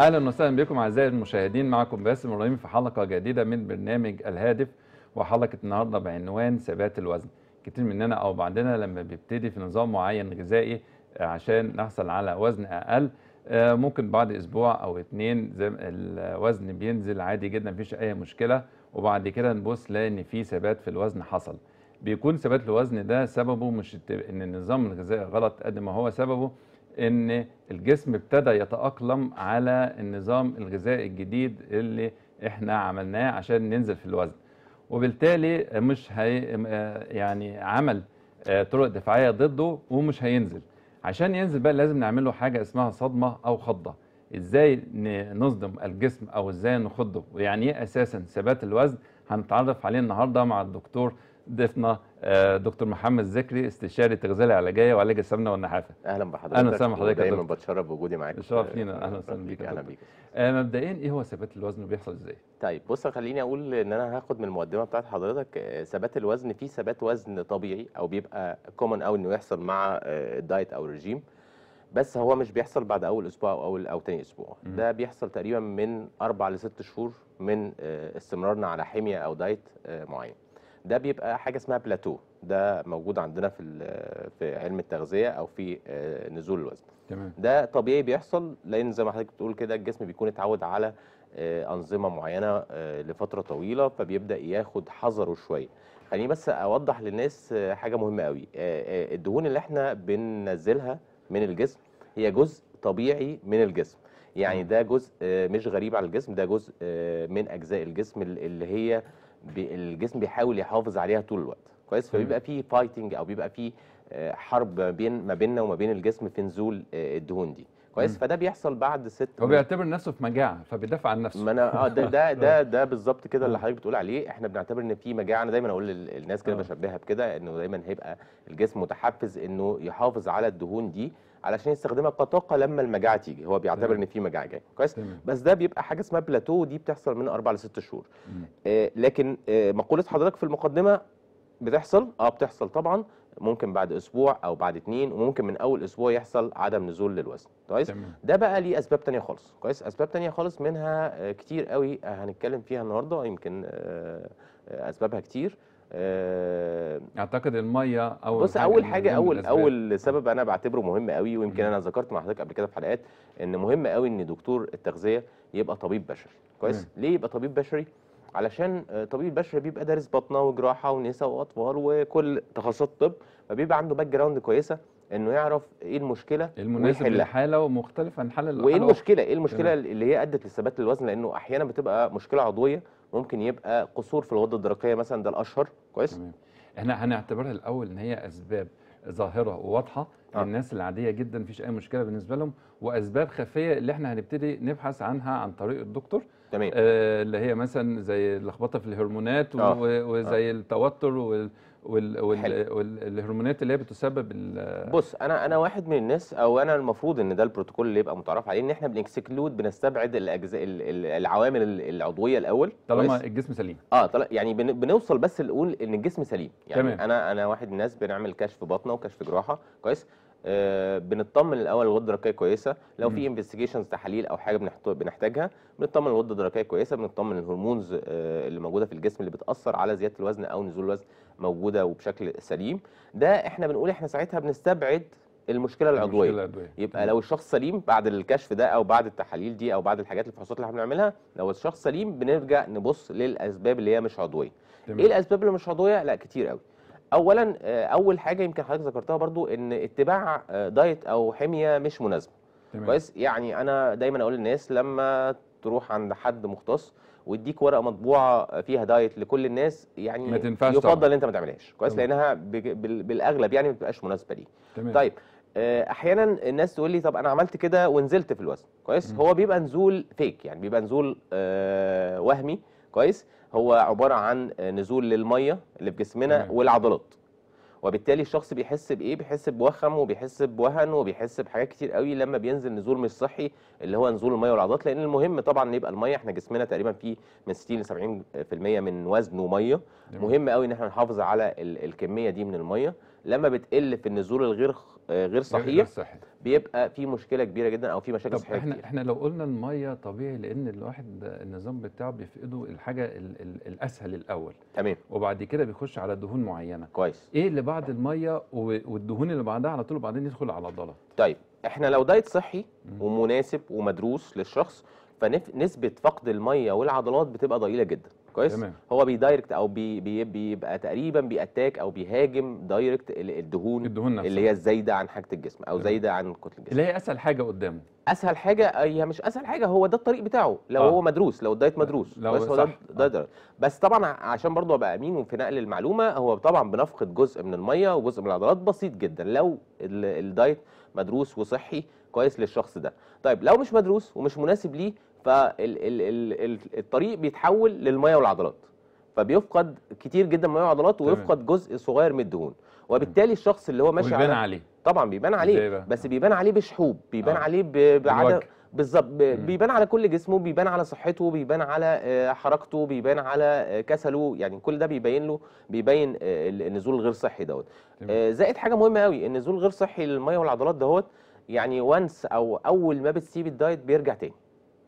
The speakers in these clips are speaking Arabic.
اهلا وسهلا بكم اعزائي المشاهدين معكم باسم ابراهيم في حلقه جديده من برنامج الهادف وحلقه النهارده بعنوان ثبات الوزن كتير مننا او بعضنا لما بيبتدي في نظام معين غذائي عشان نحصل على وزن اقل آه، ممكن بعد اسبوع او اتنين الوزن بينزل عادي جدا مفيش اي مشكله وبعد كده نبص لان في ثبات في الوزن حصل بيكون ثبات الوزن ده سببه مش ان النظام الغذائي غلط قد ما هو سببه ان الجسم ابتدى يتأقلم على النظام الغذائي الجديد اللي احنا عملناه عشان ننزل في الوزن وبالتالي مش هي آه، يعني عمل آه، طرق دفاعية ضده ومش هينزل عشان ينزل بقى لازم نعمل له حاجة اسمها صدمة او خضة ازاي نصدم الجسم او ازاي نخضه ويعني ايه اساسا ثبات الوزن هنتعرف عليه النهاردة مع الدكتور ضيفنا آه، دكتور محمد ذكري استشاري التغذيه العلاجيه وعلاج السمنه والنحافه اهلا بحضرتك اهلا وسهلا بحضرتك دايما بتشرف بوجودي معاك شرف لينا اهلا وسهلا بيك اهلا بيك آه، مبدئيا ايه هو ثبات الوزن وبيحصل ازاي طيب بص خليني اقول ان انا هاخد من المقدمه بتاعت حضرتك آه، ثبات الوزن في ثبات وزن طبيعي او بيبقى كومن قوي انه يحصل مع الدايت او الرجيم بس هو مش بيحصل بعد اول اسبوع او اول او ثاني اسبوع م. ده بيحصل تقريبا من اربع لست شهور من استمرارنا على حميه او دايت معين ده بيبقى حاجه اسمها بلاتو ده موجود عندنا في في علم التغذيه او في آه، نزول الوزن تمام ده طبيعي بيحصل لان زي ما حضرتك بتقول كده الجسم بيكون اتعود على آه، انظمه معينه آه، لفتره طويله فبيبدا ياخد حذره شويه خليني بس اوضح للناس حاجه مهمه قوي الدهون اللي احنا بننزلها من الجسم هي جزء طبيعي من الجسم يعني ده جزء مش غريب على الجسم ده جزء من اجزاء الجسم اللي هي الجسم بيحاول يحافظ عليها طول الوقت كويس فبيبقى فيه فايتنج او بيبقى فيه آه، حرب ما بين ما بيننا وما بين الجسم في نزول آه، الدهون دي كويس فده بيحصل بعد ست هو بيعتبر نفسه في مجاعه فبيدافع عن نفسه ما انا اه ده ده ده, آه. ده بالظبط كده اللي حضرتك بتقول عليه احنا بنعتبر ان في مجاعه انا دايما اقول للناس كده بشبهها بكده انه دايما هيبقى الجسم متحفز انه يحافظ على الدهون دي علشان يستخدمها كطاقه لما المجاعه تيجي هو بيعتبر ان في مجاعه جايه كويس بس ده بيبقى حاجه اسمها بلاتو دي بتحصل من اربع لست شهور آه لكن آه مقوله حضرتك في المقدمه بتحصل اه بتحصل طبعا ممكن بعد اسبوع او بعد اتنين وممكن من اول اسبوع يحصل عدم نزول للوزن كويس ده بقى ليه اسباب تانية خالص كويس اسباب تانية خالص منها آه، كتير قوي آه، هنتكلم فيها النهارده يمكن آه، اسبابها كتير آه، اعتقد الميه اول بص اول حاجه اول الأسباب. اول سبب انا بعتبره مهم قوي ويمكن انا ذكرت مع حضرتك قبل كده في حلقات ان مهم قوي ان دكتور التغذيه يبقى طبيب بشري كويس مم. ليه يبقى طبيب بشري علشان آه، طبيب بشري بيبقى دارس بطنه وجراحه ونساء واطفال وكل تخصصات الطب فبيبقى عنده باك جراوند كويسه انه يعرف ايه المشكله المناسب للحاله ومختلف عن حاله وايه المشكله ايه المشكله اللي هي ادت للثبات للوزن لانه احيانا بتبقى مشكله عضويه ممكن يبقى قصور في الغده الدرقيه مثلا ده الاشهر كويس تمام احنا هنعتبرها الاول ان هي اسباب ظاهره وواضحه آه. للناس العاديه جدا مفيش اي مشكله بالنسبه لهم واسباب خفيه اللي احنا هنبتدي نبحث عنها عن طريق الدكتور تمام آه اللي هي مثلا زي اللخبطه في الهرمونات آه. وزي آه. التوتر وال وال وال والهرمونات اللي هي بتسبب بص انا انا واحد من الناس او انا المفروض ان ده البروتوكول اللي يبقى متعارف عليه ان احنا بنكسكلود بنستبعد الاجزاء العوامل العضويه الاول طالما الجسم سليم اه طالما يعني بنوصل بس نقول ان الجسم سليم يعني تمام. انا انا واحد من الناس بنعمل كشف بطنه وكشف جراحه كويس آه، بنطمن الاول الغده الدرقيه كويسه لو في انفستيجيشنز تحاليل او حاجه بنحتاجها بنطمن الغده الدرقيه كويسه بنطمن الهرمونز آه، اللي موجوده في الجسم اللي بتاثر على زياده الوزن او نزول الوزن موجوده وبشكل سليم ده احنا بنقول احنا ساعتها بنستبعد المشكله العضويه المشكلة يبقى لو الشخص سليم بعد الكشف ده او بعد التحاليل دي او بعد الحاجات الفحوصات اللي احنا بنعملها لو الشخص سليم بنرجع نبص للاسباب اللي هي مش عضويه ايه الاسباب اللي مش عضويه لا كتير قوي اولا آه، اول حاجه يمكن حضرتك ذكرتها برضو ان اتباع آه، دايت او حميه مش مناسبه كويس يعني انا دايما اقول للناس لما تروح عند حد مختص ويديك ورقه مطبوعه فيها دايت لكل الناس يعني ما تنفعش يفضل طبعا. انت ما تعملهاش كويس تمام. لانها بالاغلب يعني ما بتبقاش مناسبه ليه طيب آه، احيانا الناس تقول لي طب انا عملت كده ونزلت في الوزن كويس هو بيبقى نزول فيك يعني بيبقى نزول آه وهمي كويس هو عباره عن نزول للميه اللي في جسمنا والعضلات وبالتالي الشخص بيحس بايه بيحس بوخم وبيحس بوهن وبيحس بحاجات كتير قوي لما بينزل نزول مش صحي اللي هو نزول الميه والعضلات لان المهم طبعا يبقى الميه احنا جسمنا تقريبا فيه من 60 ل 70% من وزنه ميه مهم قوي ان احنا نحافظ على الكميه دي من الميه لما بتقل في النزول الغير آه، غير صحيح صحي. بيبقى في مشكله كبيره جدا او في مشاكل صحيه احنا كتير. احنا لو قلنا الميه طبيعي لان الواحد النظام بتاعه بيفقده الحاجه الـ الـ الاسهل الاول تمام وبعد كده بيخش على دهون معينه كويس ايه اللي بعد الميه والدهون اللي بعدها على طول وبعدين يدخل على العضلات طيب احنا لو دايت صحي ومناسب ومدروس للشخص فنسبه فقد الميه والعضلات بتبقى ضئيله جدا كويس تمام. هو بيدايركت او بي بي بيبقى تقريبا بيأتاك او بيهاجم دايركت الدهون الدهون نفسها. اللي هي الزايده عن حاجه الجسم او زايده عن كتله الجسم اللي هي اسهل حاجه قدامه اسهل حاجه هي مش اسهل حاجه هو ده الطريق بتاعه لو آه. هو مدروس لو الدايت مدروس لو بس هو ده, ده, ده بس طبعا عشان برضه ابقى امين في نقل المعلومه هو طبعا بنفقد جزء من الميه وجزء من العضلات بسيط جدا لو الدايت مدروس وصحي كويس للشخص ده طيب لو مش مدروس ومش مناسب ليه فالطريق بيتحول للميه والعضلات فبيفقد كتير جدا ميه وعضلات ويفقد جزء صغير من الدهون وبالتالي الشخص اللي هو ماشي بيبان عليه طبعا بيبان عليه بس بيبان عليه بشحوب بيبان آه. عليه بعد بالظبط بيبان على كل جسمه بيبان على صحته بيبان على آه، حركته بيبان على آه، كسله يعني كل ده بيبين له بيبين آه، النزول الغير صحي دوت زائد حاجه مهمه قوي النزول الغير صحي للميه والعضلات دوت يعني وانس او اول ما بتسيب الدايت بيرجع تاني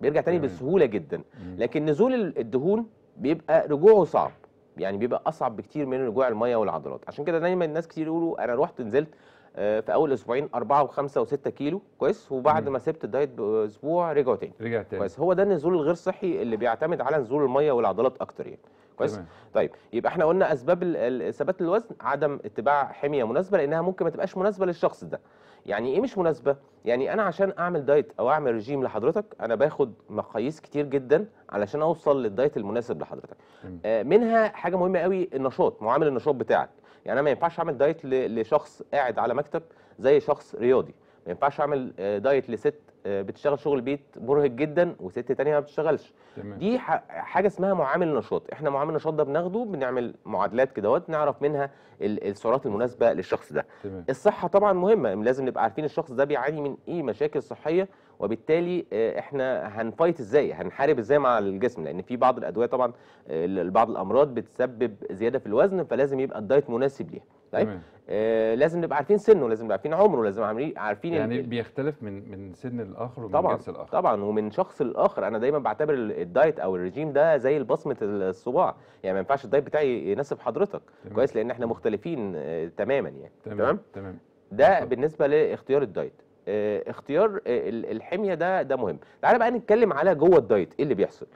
بيرجع تاني بسهوله جدا لكن نزول الدهون بيبقى رجوعه صعب يعني بيبقى اصعب بكتير من رجوع الميه والعضلات عشان كده دايما الناس كتير يقولوا انا رحت نزلت آه، في اول اسبوعين 4 و5 و6 كيلو كويس وبعد ما سبت الدايت باسبوع رجعوا تاني رجع تاني كويس هو ده النزول الغير صحي اللي بيعتمد على نزول الميه والعضلات اكتر يعني كويس طيب يبقى احنا قلنا اسباب ثبات الوزن عدم اتباع حميه مناسبه لانها ممكن ما تبقاش مناسبه للشخص ده يعني ايه مش مناسبه يعني انا عشان اعمل دايت او اعمل رجيم لحضرتك انا باخد مقاييس كتير جدا علشان اوصل للدايت المناسب لحضرتك آه، منها حاجه مهمه قوي النشاط معامل النشاط بتاعك يعني انا ما ينفعش اعمل دايت لشخص قاعد على مكتب زي شخص رياضي ما ينفعش اعمل آه، دايت لست آه، بتشتغل شغل بيت مرهق جدا وست تانية ما بتشتغلش تمام. دي حاجه اسمها معامل نشاط احنا معامل نشاط ده بناخده بنعمل معادلات كده نعرف منها السعرات المناسبه للشخص ده تمام. الصحه طبعا مهمه لازم نبقى عارفين الشخص ده بيعاني من ايه مشاكل صحيه وبالتالي آه، احنا هنفايت ازاي هنحارب ازاي مع الجسم لان في بعض الادويه طبعا آه، لبعض الامراض بتسبب زياده في الوزن فلازم يبقى الدايت مناسب ليها طيب آه لازم نبقى عارفين سنه لازم نبقى عارفين عمره لازم عارفين يعني ال... بيختلف من من سن الاخر ومن طبعًا جنس الاخر طبعا ومن شخص لاخر انا دايما بعتبر الدايت او الرجيم ده زي البصمه الصباع يعني ما ينفعش الدايت بتاعي يناسب حضرتك تمام. كويس لان احنا مختلفين آه تماما يعني تمام تمام, تمام. ده طبعًا. بالنسبه لاختيار الدايت آه اختيار الحميه ده ده مهم تعالى بقى نتكلم على جوه الدايت ايه اللي بيحصل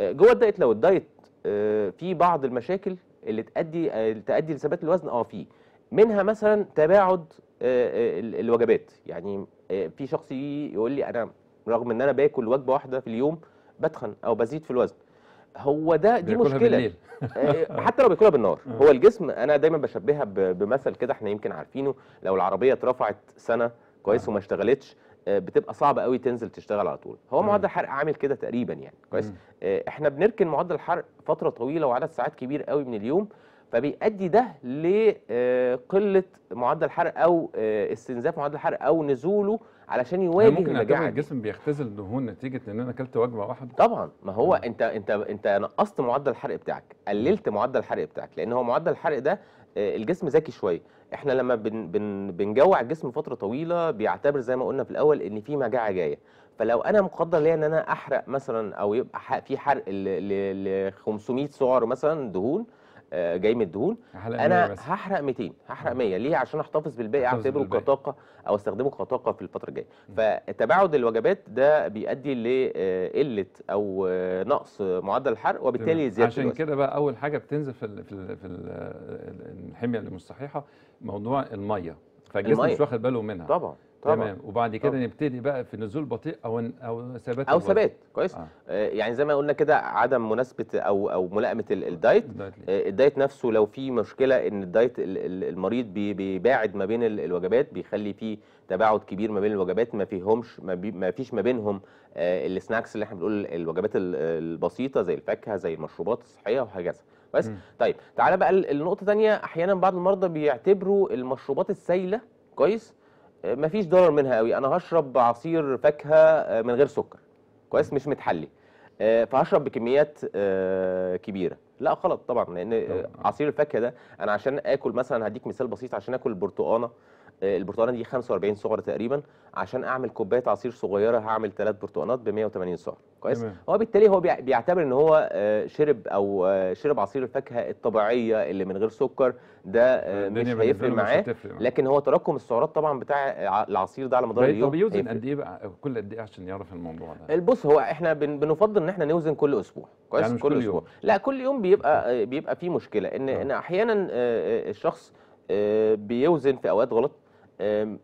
آه، جوه الدايت لو الدايت آه، في بعض المشاكل اللي تؤدي آه، تؤدي لثبات الوزن اه فيه منها مثلا تباعد آه، آه، الوجبات يعني آه، في شخص يقول لي انا رغم ان انا باكل وجبه واحده في اليوم بتخن او بزيد في الوزن هو ده دي مشكله بالليل. حتى لو بياكلها بالنار هو الجسم انا دايما بشبهها بمثل كده احنا يمكن عارفينه لو العربيه اترفعت سنه كويس وما اشتغلتش بتبقى صعبه قوي تنزل تشتغل على طول هو معدل الحرق عامل كده تقريبا يعني كويس احنا بنركن معدل الحرق فتره طويله وعدد ساعات كبير قوي من اليوم فبيؤدي ده لقله آه، معدل حرق او آه، استنزاف معدل الحرق او نزوله علشان يواجه ممكن المجاعه الجسم بيختزل دهون نتيجه ان انا اكلت وجبه واحده طبعا ما هو انت انت انت نقصت معدل الحرق بتاعك قللت معدل الحرق بتاعك لان هو معدل الحرق ده آه، الجسم ذكي شويه احنا لما بن بن بنجوع الجسم فتره طويله بيعتبر زي ما قلنا في الاول ان في مجاعه جايه فلو انا مقدر ليا ان انا احرق مثلا او يبقى في حرق ل 500 سعر مثلا دهون آه، جاي من الدهون انا بس. هحرق 200 هحرق 100 ليه عشان احتفظ بالباقي اعتبره كطاقه او استخدمه كطاقه في الفتره الجايه فتباعد الوجبات ده بيؤدي لقله آه، او آه، نقص معدل الحرق وبالتالي زياده عشان كده بقى اول حاجه بتنزل في الـ في الـ في الحميه اللي مش صحيحه موضوع الميه فالجسم مش واخد باله منها طبعا طبعا. تمام وبعد كده نبتدي بقى في نزول بطيء او او ثبات او ثبات كويس آه. آه. يعني زي ما قلنا كده عدم مناسبه او او ملائمه الدايت آه، الدايت نفسه لو في مشكله ان الدايت المريض بيباعد ما بين الوجبات بيخلي فيه تباعد كبير ما بين الوجبات ما فيهمش ما, فيش ما بينهم آه، السناكس اللي احنا بنقول الوجبات البسيطه زي الفاكهه زي المشروبات الصحيه وهكذا بس م. طيب تعالى بقى النقطه ثانيه احيانا بعض المرضى بيعتبروا المشروبات السائله كويس مفيش ضرر منها قوي انا هشرب عصير فاكهه آه، من غير سكر كويس مش متحلي آه، فهشرب بكميات آه، كبيره لا غلط طبعا لان عصير الفاكهه ده انا عشان اكل مثلا هديك مثال بسيط عشان اكل برتقانه البرتقانه دي 45 سعر تقريبا عشان اعمل كوبايه عصير صغيره هعمل ثلاث برتقانات ب 180 سعر كويس هو بالتالي هو بيعتبر ان هو آه، شرب او آه، شرب عصير الفاكهه الطبيعيه اللي من غير سكر ده آه، مش هيفرق معاه لكن هو تراكم السعرات طبعا بتاع العصير ده على مدار اليوم طب يوزن قد ايه بقى كل قد ايه عشان يعرف الموضوع ده بص هو احنا بنفضل ان احنا نوزن كل اسبوع كويس يعني كل, كل اسبوع يوم. لا كل يوم بيبقى بيبقى فيه مشكله ان ان احيانا الشخص بيوزن في اوقات غلط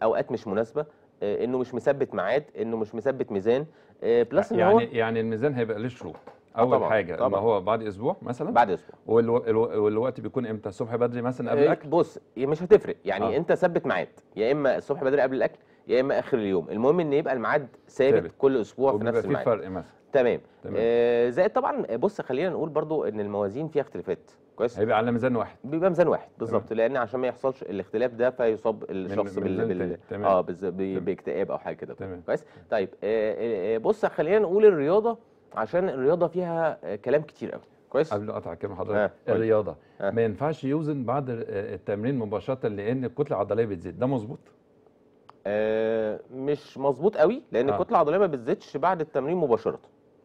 اوقات مش مناسبه آه، انه مش مثبت ميعاد انه مش مثبت ميزان بلس آه، يعني هو يعني الميزان هيبقى ليه شروط آه، اول طبعًا حاجه طبعًا. اللي هو بعد اسبوع مثلا بعد اسبوع والوقت بيكون امتى الصبح بدري مثلا قبل الاكل بص مش هتفرق يعني آه. انت ثبت ميعاد يا اما الصبح بدري قبل الاكل يا اما اخر اليوم المهم ان يبقى الميعاد ثابت كل اسبوع في نفس الميعاد فرق مثلا تمام, تمام. آه زائد طبعا بص خلينا نقول برضو ان الموازين فيها اختلافات كويس هيبقى على ميزان واحد بيبقى ميزان واحد بالظبط لان عشان ما يحصلش الاختلاف ده فيصاب الشخص بال, بال... اه باكتئاب او حاجه كده كويس طيب آه،, آه،, آه بص خلينا نقول الرياضه عشان الرياضه فيها آه، كلام كتير قوي كويس قبل اقطع كلام حضرتك آه. الرياضه آه. ما ينفعش يوزن بعد التمرين مباشره لان الكتله العضليه بتزيد ده مظبوط آه مش مظبوط قوي لان آه. الكتله العضليه ما بتزيدش بعد التمرين مباشره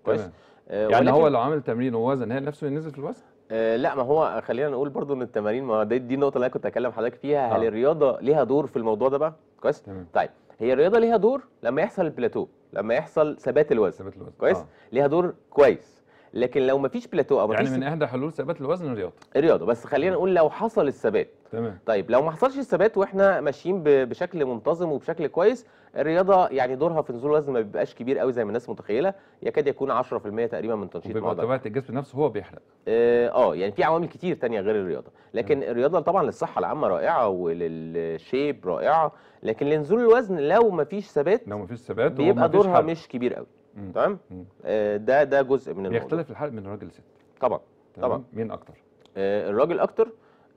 كويس آه يعني هو لو عمل تمرين ووزن هي نفسه ينزل في الوزن آه، لا ما هو خلينا نقول برضو ان التمارين ما دي, دي النقطه اللي انا كنت هكلم حضرتك فيها آه. هل الرياضه ليها دور في الموضوع ده بقى كويس تمام. طيب هي الرياضه ليها دور لما يحصل البلاتو لما يحصل ثبات الوزن ثبات الوزن كويس آه. ليها دور كويس لكن لو مفيش بلاتو او يعني من احدى حلول ثبات الوزن الرياضه الرياضه بس خلينا نقول لو حصل الثبات تمام طيب لو ما حصلش الثبات واحنا ماشيين بشكل منتظم وبشكل كويس الرياضه يعني دورها في نزول الوزن ما بيبقاش كبير قوي زي ما الناس متخيله يكاد يكون 10% تقريبا من تنشيط بيبقى طبيعه الجسم نفسه هو بيحرق آه،, اه يعني في عوامل كتير تانية غير الرياضه لكن تمام. الرياضه طبعا للصحه العامه رائعه وللشيب رائعه لكن لنزول الوزن لو ما فيش ثبات لو ما فيش ثبات بيبقى دورها حل. مش كبير قوي تمام آه، ده ده جزء من الموضوع بيختلف الحال من راجل لست طبعا طبعا مين اكتر آه، الراجل اكتر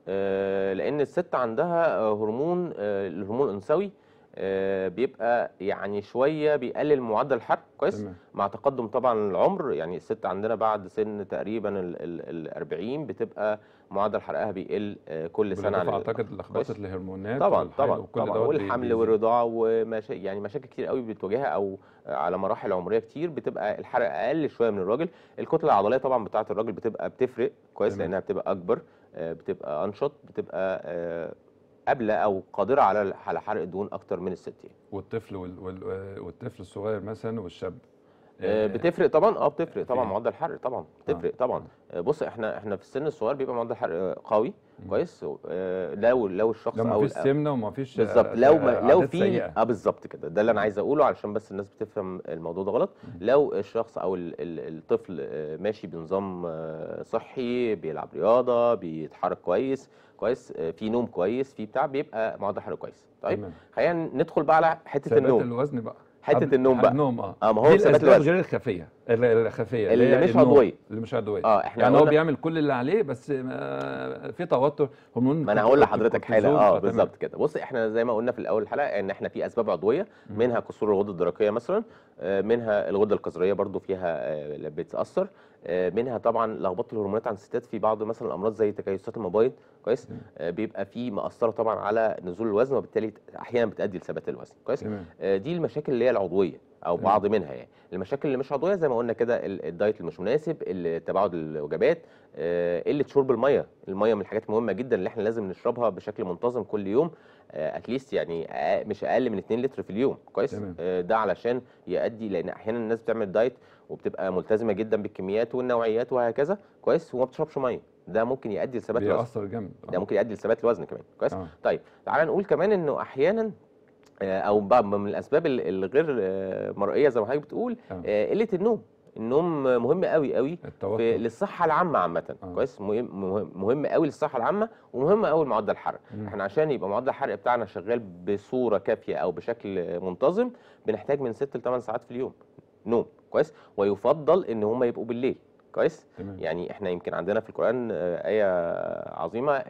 آه، لان الست عندها هرمون الهرمون الانثوي آه، بيبقى يعني شويه بيقلل معدل الحرق كويس مع تقدم طبعا العمر يعني الست عندنا بعد سن تقريبا ال 40 بتبقى معدل حرقها بيقل آه، كل سنه عن اعتقد آه، لخبطه الهرمونات طبعا طبعا طبعا والحمل والرضاعه ومشا... يعني مشاكل كتير قوي بتواجهها او على مراحل عمريه كتير بتبقى الحرق اقل شويه من الراجل الكتله العضليه طبعا بتاعه الراجل بتبقى بتفرق كويس لانها بتبقى اكبر بتبقى انشط بتبقى قابله او قادره على حرق الدهون اكتر من الستين يعني. والطفل وال... والطفل الصغير مثلا والشاب آه، آه، بتفرق طبعا اه بتفرق طبعا معدل الحرق طبعا آه. بتفرق طبعا بص احنا احنا في السن الصغير بيبقى معدل الحرق قوي كويس لو لو الشخص لو مفيش سمنه ومفيش بالظبط لو ما لو في اه بالظبط كده ده اللي انا عايز اقوله علشان بس الناس بتفهم الموضوع ده غلط لو الشخص او الطفل ماشي بنظام صحي بيلعب رياضه بيتحرك كويس كويس في نوم كويس في بتاع بيبقى معدل حرق كويس طيب خلينا ندخل بقى على حته النوم الوزن بقى حته النوم بقى النوم اه اه ما هو الاسباب الخفيه الخفيه اللي, اللي مش عضويه اللي مش عضويه اه احنا يعني هو بيعمل كل اللي عليه بس في توتر هرمون ما انا هقول لحضرتك حاله اه بالظبط كده بص احنا زي ما قلنا في الاول الحلقه ان احنا في اسباب عضويه منها قصور الغده الدرقيه مثلا آه، منها الغده الكظريه برضو فيها آه، بتتاثر آه، منها طبعا لخبطه الهرمونات عند الستات في بعض مثلا الامراض زي تكيسات المبايض كويس بيبقى في مأثره طبعا على نزول الوزن وبالتالي احيانا بتؤدي لثبات الوزن كويس دي المشاكل اللي هي العضويه او بعض منها يعني المشاكل اللي مش عضويه زي ما قلنا كده الدايت اللي مش مناسب تباعد الوجبات آه، قله شرب الميه الميه من الحاجات المهمه جدا اللي احنا لازم نشربها بشكل منتظم كل يوم اتليست آه، يعني مش اقل من 2 لتر في اليوم كويس آه ده علشان يؤدي لان احيانا الناس بتعمل دايت وبتبقى ملتزمه جدا بالكميات والنوعيات وهكذا كويس وما بتشربش ميه ده ممكن يؤدي لثبات الوزن ده ممكن يؤدي لثبات الوزن كمان كويس آه. طيب تعالى نقول كمان انه احيانا آه، او من الاسباب الغير آه، مرئيه زي ما حضرتك بتقول آه. قله النوم النوم مهم قوي قوي في للصحه العامه عامه آه. كويس مهم مهم قوي للصحه العامه ومهم قوي لمعدل الحرق احنا عشان يبقى معدل الحرق بتاعنا شغال بصوره كافيه او بشكل منتظم بنحتاج من 6 ل 8 ساعات في اليوم نوم كويس ويفضل ان هم يبقوا بالليل كويس تمام. يعني احنا يمكن عندنا في القران ايه عظيمه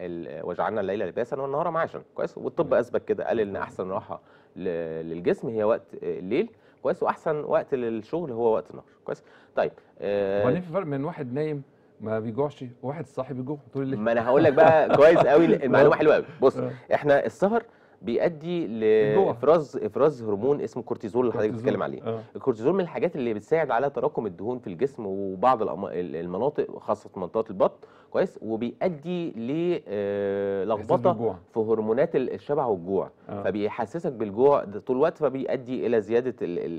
وجعلنا الليل لباسا والنهار معاشا كويس والطب اثبت كده قال ان احسن راحه للجسم هي وقت الليل كويس واحسن وقت للشغل هو وقت النهار كويس طيب آه، وبعدين في فرق من واحد نايم ما بيجوعش وواحد صاحي بيجوع طول الليل ما انا هقول لك بقى كويس قوي المعلومه حلوه قوي بص آه. احنا السهر بيؤدي لافراز افراز هرمون آه. اسمه كورتيزول اللي حضرتك بتتكلم عليه آه. الكورتيزول من الحاجات اللي بتساعد على تراكم الدهون في الجسم وبعض المناطق خاصه منطقه البطن كويس وبيؤدي للخبطه آه، في هرمونات الشبع والجوع آه. فبيحسسك بالجوع طول الوقت فبيؤدي الى زياده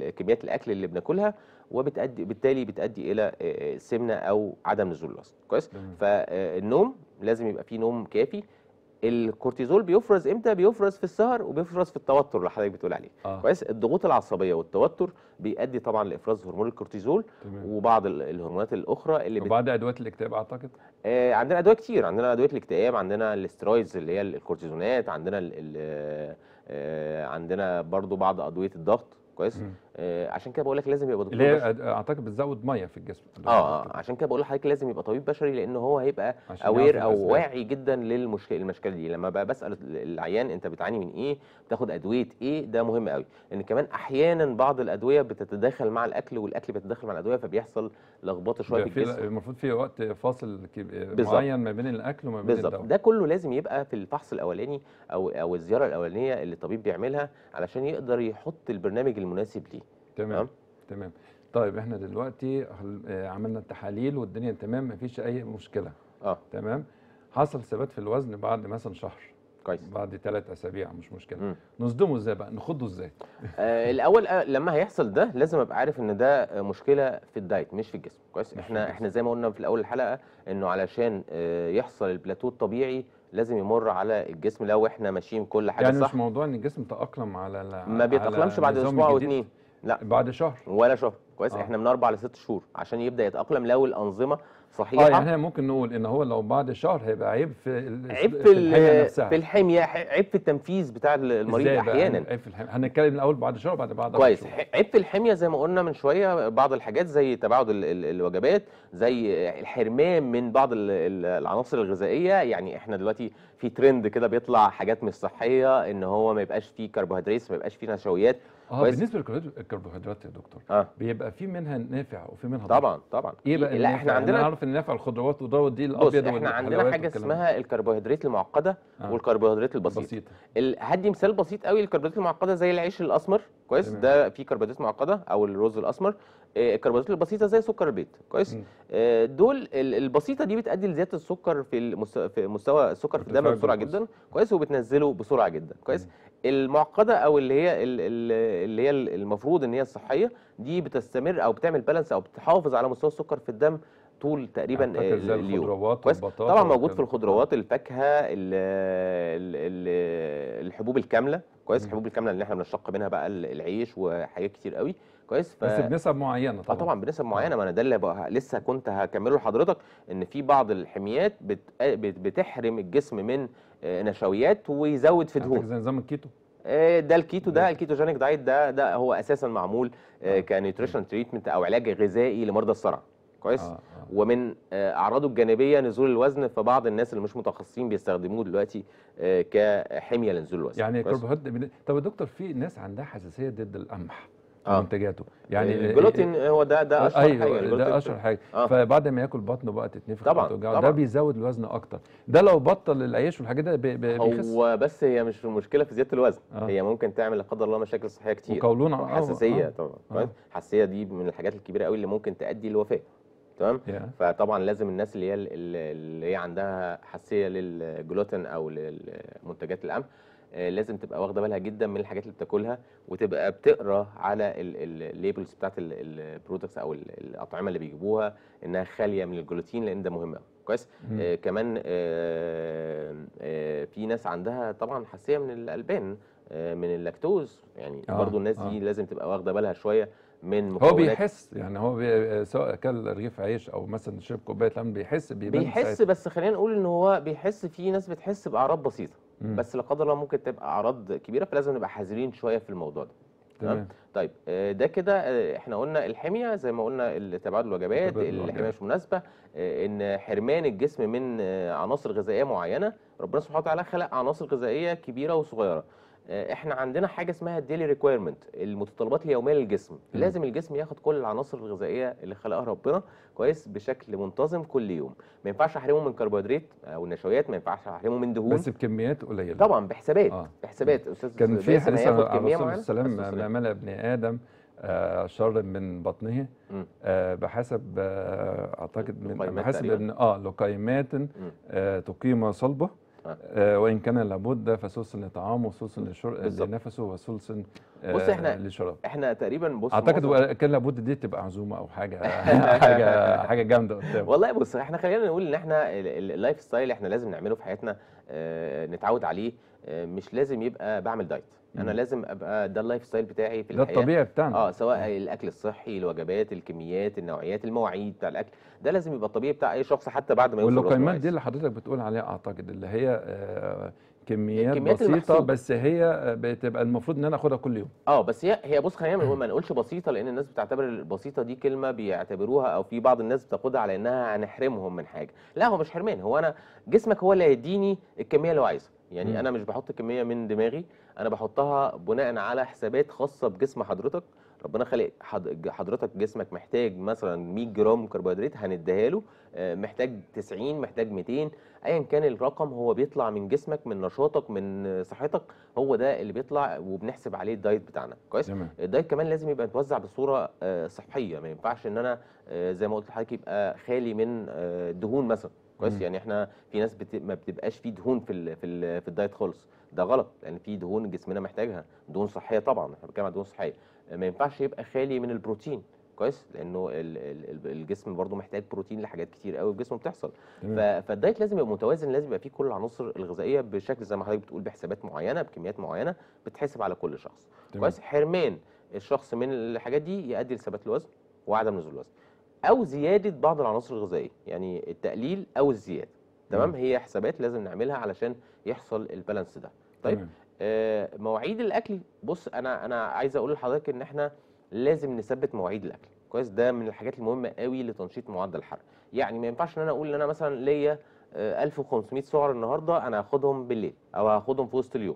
كميات الاكل اللي بناكلها وبتأدي بالتالي بتأدي الى آه، سمنه او عدم نزول الوزن كويس فالنوم لازم يبقى فيه نوم كافي الكورتيزول بيفرز امتى بيفرز في السهر وبيفرز في التوتر اللي حضرتك بتقول عليه آه. كويس الضغوط العصبيه والتوتر بيؤدي طبعا لافراز هرمون الكورتيزول تمام. وبعض الهرمونات الاخرى اللي وبعد بت... ادويه الاكتئاب اعتقد آه عندنا ادويه كتير عندنا ادويه الاكتئاب عندنا الاسترويدز اللي هي الكورتيزونات عندنا آه عندنا برضو بعض ادويه الضغط كويس آه، عشان كده بقول لك لازم يبقى دكتور بشري اعتقد بتزود ميه في الجسم اه اه عشان كده بقول لحضرتك لازم يبقى طبيب بشري لان هو هيبقى اوير او واعي جدا للمشكله المشكله دي لما بقى بسال العيان انت بتعاني من ايه بتاخد ادويه ايه ده مهم قوي لان كمان احيانا بعض الادويه بتتداخل مع الاكل والاكل بيتداخل مع الادويه فبيحصل لخبطه شويه في الجسم المفروض في وقت فاصل معين ما بين الاكل وما بين الدواء ده كله لازم يبقى في الفحص الاولاني او او الزياره الاولانيه اللي الطبيب بيعملها علشان يقدر يحط البرنامج المناسب ليه تمام تمام طيب احنا دلوقتي آه، عملنا التحاليل والدنيا تمام مفيش اي مشكله اه تمام حصل ثبات في الوزن بعد مثلا شهر كويس بعد ثلاث اسابيع مش مشكله نصدمه ازاي بقى نخضه ازاي آه الاول آه لما هيحصل ده لازم ابقى عارف ان ده مشكله في الدايت مش في الجسم كويس احنا احنا زي ما قلنا في الاول الحلقه انه علشان آه يحصل البلاتو الطبيعي لازم يمر على الجسم لو احنا ماشيين كل حاجه يعني صح يعني مش موضوع ان الجسم تاقلم على ما بيتاقلمش بعد اسبوع او اتنين لا بعد شهر ولا شهر كويس آه. احنا من اربع لست شهور عشان يبدا يتاقلم لو الانظمه صحيحه اه يعني ممكن نقول ان هو لو بعد شهر هيبقى عيب في عيب في, في الحميه نفسها في الحميه عيب في التنفيذ بتاع المريض احيانا عيب في الحميه هنتكلم الاول بعد شهر بعد بعد كويس عيب في الحميه زي ما قلنا من شويه بعض الحاجات زي تباعد الوجبات زي الحرمان من بعض العناصر الغذائيه يعني احنا دلوقتي في ترند كده بيطلع حاجات مش صحيه ان هو ما يبقاش فيه كربوهيدرات ما يبقاش فيه نشويات اه بالنسبه للكربوهيدرات يا دكتور آه. بيبقى في منها نافع وفي منها طبعا طبعا ايه بقى لا احنا يعني عندنا انا اعرف ان نافع الخضروات ودوت دي الابيض احنا عندنا حاجه اسمها الكربوهيدرات المعقده آه. والكربوهيدرات البسيطه بسيطة. هدي مثال بسيط قوي الكربوهيدرات المعقده زي العيش الاسمر كويس ده فيه كربوهيدرات معقده او الرز الاسمر آه، الكربوهيدرات البسيطه زي سكر البيت كويس آه دول البسيطه دي بتؤدي لزياده السكر في, في مستوى السكر في الدم بسرعه جدا كويس وبتنزله بسرعه جدا كويس المعقده او اللي هي اللي هي المفروض ان هي الصحيه دي بتستمر او بتعمل بالانس او بتحافظ على مستوى السكر في الدم طول تقريبا يعني آه، اليوم الخضروات والبطاطا طبعا موجود في الخضروات آه. الفاكهه الحبوب الكامله كويس الحبوب الكامله اللي احنا بنشق منها بقى العيش وحاجات كتير قوي كويس ف... بس بنسب معينه طبعا آه طبعا بنسب معينه آه. ما انا ده اللي بقى لسه كنت هكمله لحضرتك ان في بعض الحميات بت... بتحرم الجسم من آه، نشويات ويزود في دهون زي نظام الكيتو ده الكيتو ده الكيتوجينيك دايت ده ده هو اساسا معمول كنيوتريشن تريتمنت او علاج غذائي لمرضى الصرع كويس آه آه. ومن اعراضه الجانبيه نزول الوزن فبعض الناس اللي مش متخصصين بيستخدموه دلوقتي كحميه لنزول الوزن يعني كربوهيدرات طب يا دكتور في ناس عندها حساسيه ضد القمح آه. منتجاته يعني آه، الجلوتين هو ده ده اشهر أيوة حاجه ده اشهر حاجه آه. فبعد ما ياكل بطنه بقى تتنفخ طبعا, طبعا. ده بيزود الوزن اكتر ده لو بطل العيش والحاجات ده بيخس هو بس هي مش مشكله في زياده الوزن آه. هي ممكن تعمل لا قدر الله مشاكل صحيه كتير وقولون حساسيه آه. طبعا آه. الحساسيه دي من الحاجات الكبيره قوي اللي ممكن تؤدي للوفاه تمام yeah. فطبعا لازم الناس اللي هي اللي هي عندها حساسيه للجلوتين او لمنتجات القمح آه، لازم تبقى واخده بالها جدا من الحاجات اللي بتاكلها وتبقى بتقرا على الليبلز بتاعت البرودكتس او الاطعمه اللي بيجيبوها انها خاليه من الجلوتين لان ده مهم قوي كويس آه كمان آه آه في ناس عندها طبعا حساسيه من الالبان آه من اللاكتوز يعني آه برضو الناس آه. دي لازم تبقى واخده بالها شويه من هو بيحس يعني هو بي سواء اكل رغيف عيش او مثلا شرب كوبايه لبن بيحس بيحس بس خلينا نقول ان هو بيحس في ناس بتحس باعراض بسيطه مم. بس لا قدر الله ممكن تبقى اعراض كبيره فلازم نبقى حذرين شويه في الموضوع ده تمام طيب آه، ده كده آه، احنا قلنا الحميه زي ما قلنا تباعد الوجبات الحميه مش مناسبه آه، ان حرمان الجسم من عناصر غذائيه معينه ربنا سبحانه وتعالى خلق عناصر غذائيه كبيره وصغيره آه، احنا عندنا حاجه اسمها الديلي ريكويرمنت المتطلبات اليوميه للجسم م. لازم الجسم ياخد كل العناصر الغذائيه اللي خلقها ربنا كويس بشكل منتظم كل يوم ما ينفعش احرمه من كربوهيدرات او النشويات ما ينفعش احرمه من دهون بس بكميات قليله طبعا بحسابات آه. بحسابات استاذ كان في حديث عن الرسول السلام ما ملا ابن ادم آه شر من بطنه آه بحسب آه اعتقد من بحسب ان اه لقيمات آه تقيم صلبه آه، وان كان لابد فثلث لطعامه وثلث آه، لنفسه وثلث آه، بص احنا لشرب. احنا تقريبا بص اعتقد كان لابد دي تبقى عزومه او حاجه حاجه حاجه جامده قدام والله بص احنا خلينا نقول ان احنا اللايف ستايل احنا لازم نعمله في حياتنا نتعود عليه مش لازم يبقى بعمل دايت انا لازم ابقى ده اللايف ستايل بتاعي في الحياه ده الطبيعي بتاعنا اه سواء الاكل الصحي الوجبات الكميات النوعيات المواعيد بتاع الاكل ده لازم يبقى الطبيعي بتاع اي شخص حتى بعد ما يوصل والقيمات دي اللي حضرتك بتقول عليها اعتقد اللي هي آه، كميات بسيطه بس هي آه، بتبقى المفروض ان انا اخدها كل يوم اه بس هي هي بص خلينا ما نقولش بسيطه لان الناس بتعتبر البسيطه دي كلمه بيعتبروها او في بعض الناس بتاخدها على انها هنحرمهم من حاجه لا هو مش حرمان هو انا جسمك هو اللي هيديني الكميه اللي هو عايزها يعني م. انا مش بحط كميه من دماغي انا بحطها بناء على حسابات خاصه بجسم حضرتك ربنا خلق حضرتك جسمك محتاج مثلا 100 جرام كربوهيدرات هنديها له آه، محتاج 90 محتاج 200 ايا كان الرقم هو بيطلع من جسمك من نشاطك من صحتك هو ده اللي بيطلع وبنحسب عليه الدايت بتاعنا كويس الدايت كمان لازم يبقى متوزع بصوره آه، صحيه ما ينفعش ان انا آه، زي ما قلت لحضرتك يبقى خالي من دهون مثلا كويس يعني احنا في ناس بت... ما بتبقاش في دهون في ال... في, ال... في الدايت خالص ده غلط لان يعني في دهون جسمنا محتاجها دهون صحيه طبعا احنا بنتكلم عن دهون صحيه ما ينفعش يبقى خالي من البروتين كويس لانه الجسم برضو محتاج بروتين لحاجات كتير قوي الجسم بتحصل بتحصل فالدايت لازم يبقى متوازن لازم يبقى فيه كل العناصر الغذائيه بشكل زي ما حضرتك بتقول بحسابات معينه بكميات معينه بتحسب على كل شخص تمام. كويس حرمان الشخص من الحاجات دي يؤدي لثبات الوزن وعدم نزول الوزن او زياده بعض العناصر الغذائيه يعني التقليل او الزياده تمام هي حسابات لازم نعملها علشان يحصل البالانس ده طيب آه مواعيد الاكل بص انا انا عايز اقول لحضرتك ان احنا لازم نثبت مواعيد الاكل كويس ده من الحاجات المهمه قوي لتنشيط معدل الحرق يعني ما ينفعش ان انا اقول ان انا مثلا ليا 1500 آه، سعر النهارده انا هاخدهم بالليل او هاخدهم في وسط اليوم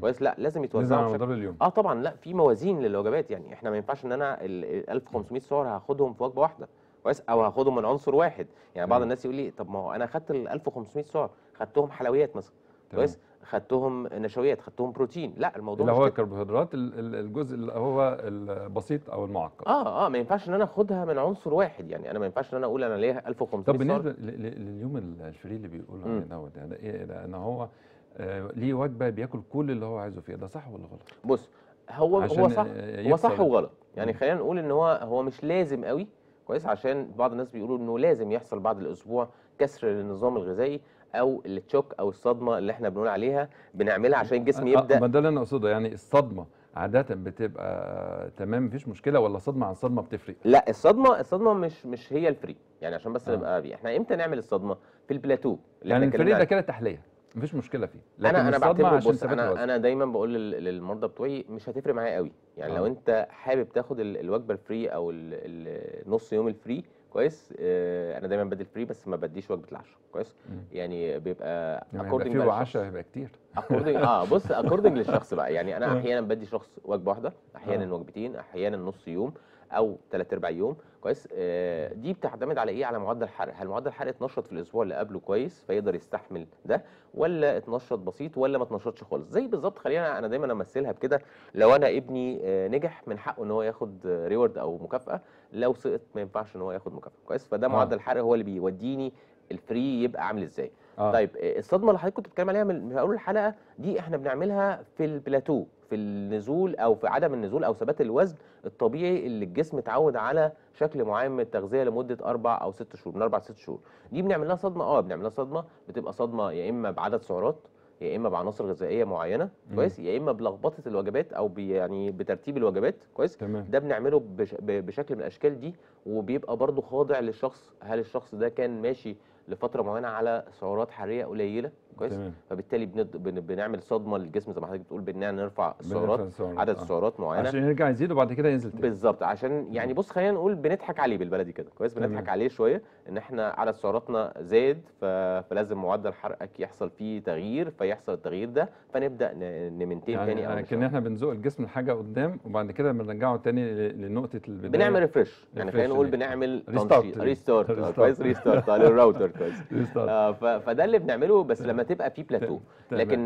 كويس لا لازم يتوزعوا على مدار اليوم اه طبعا لا في موازين للوجبات يعني احنا ما ينفعش ان انا ال 1500 سعر هاخدهم في وجبه واحده كويس او هاخده من عنصر واحد يعني بعض الناس يقول لي طب ما هو انا خدت ال 1500 سعر خدتهم حلويات مثلا كويس خدتهم نشويات خدتهم بروتين لا الموضوع اللي هو الكربوهيدرات الجزء اللي هو البسيط او المعقد اه اه ما ينفعش ان انا اخدها من عنصر واحد يعني انا ما ينفعش ان انا اقول انا ليه 1500 طب بالنسبه لليوم الفري اللي بيقول عليه دوت يعني ايه ده ان هو آه، ليه وجبه بياكل كل اللي هو عايزه فيها ده صح ولا غلط بص هو هو صح هو صح وغلط يعني خلينا نقول ان هو هو مش لازم قوي كويس عشان بعض الناس بيقولوا انه لازم يحصل بعد الاسبوع كسر للنظام الغذائي او التشوك او الصدمه اللي احنا بنقول عليها بنعملها عشان الجسم آه، آه، يبدا ما ده اللي انا اقصده يعني الصدمه عادة بتبقى تمام مفيش مشكلة ولا صدمة عن صدمة بتفرق؟ لا الصدمة الصدمة مش مش هي الفري يعني عشان بس آه. نبقى احنا امتى نعمل الصدمة؟ في البلاتو يعني الفري ده كده تحلية مفيش مشكله فيه لكن انا انا بعتبره بص انا انا دايما بقول للمرضى بتوعي مش هتفرق معايا قوي يعني آه. لو انت حابب تاخد الوجبه الفري او النص يوم الفري كويس آه انا دايما بدي الفري بس ما بديش وجبه العشاء كويس يعني بيبقى اكوردنج يعني عشاء هيبقى كتير اكوردنج اه بص اكوردنج للشخص بقى يعني انا آه. احيانا بدي شخص وجبه واحده احيانا آه. وجبتين احيانا نص يوم او ثلاث ارباع يوم كويس آه، دي بتعتمد على ايه على معدل الحرق هل معدل الحرق اتنشط في الاسبوع اللي قبله كويس فيقدر يستحمل ده ولا اتنشط بسيط ولا ما اتنشطش خالص زي بالظبط خلينا انا دايما امثلها بكده لو انا ابني آه، نجح من حقه ان هو ياخد ريورد او مكافاه لو سقط ما ينفعش ان هو ياخد مكافاه كويس فده آه. معدل الحرق هو اللي بيوديني الفري يبقى عامل ازاي آه. طيب الصدمه اللي حضرتك كنت بتتكلم عليها من اول الحلقه دي احنا بنعملها في البلاتو في النزول او في عدم النزول او ثبات الوزن الطبيعي اللي الجسم اتعود على شكل معين من التغذيه لمده اربع او ست شهور من اربع لست شهور دي بنعمل لها صدمه اه بنعمل لها صدمه بتبقى صدمه يا اما بعدد سعرات يا اما بعناصر غذائيه معينه كويس يا اما بلخبطه الوجبات او يعني بترتيب الوجبات كويس تمام. ده بنعمله بش بشكل من الاشكال دي وبيبقى برده خاضع للشخص هل الشخص ده كان ماشي لفتره معينه على سعرات حراريه قليله كويس تمام. فبالتالي بند... بن... بنعمل صدمه للجسم زي ما حضرتك بتقول بان نرفع السعرات عدد آه. معينه عشان يرجع يزيد وبعد كده ينزل تاني بالظبط عشان يعني بص خلينا نقول بنضحك عليه بالبلدي كده كويس بنضحك عليه شويه ان احنا عدد سعراتنا زاد ف... فلازم معدل حرقك يحصل فيه تغيير فيحصل التغيير ده فنبدا ن... نمنتين يعني تاني او لكن يعني احنا بنزق الجسم لحاجه قدام وبعد كده بنرجعه تاني لنقطه البدايه بنعمل ريفرش يعني خلينا نقول يعني. بنعمل ريستارت ريستارت كويس ريستارت للراوتر كويس آه، فده اللي بنعمله بس لما تبقى في بلاتو لكن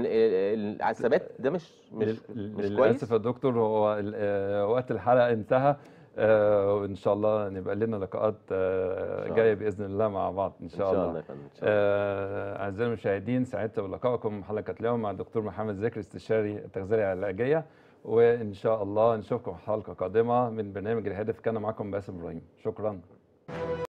على الثبات ده مش مش مش كويس للاسف يا دكتور هو آه، وقت الحلقه انتهى آه، وان شاء الله نبقى لنا لقاءات آه، جايه باذن الله مع بعض ان شاء, الله إن شاء الله, الله. اعزائي المشاهدين سعدت بلقائكم حلقه اليوم مع الدكتور محمد ذكر استشاري التغذيه العلاجيه وان شاء الله نشوفكم حلقه قادمه من برنامج الهدف كان معكم باسم ابراهيم شكرا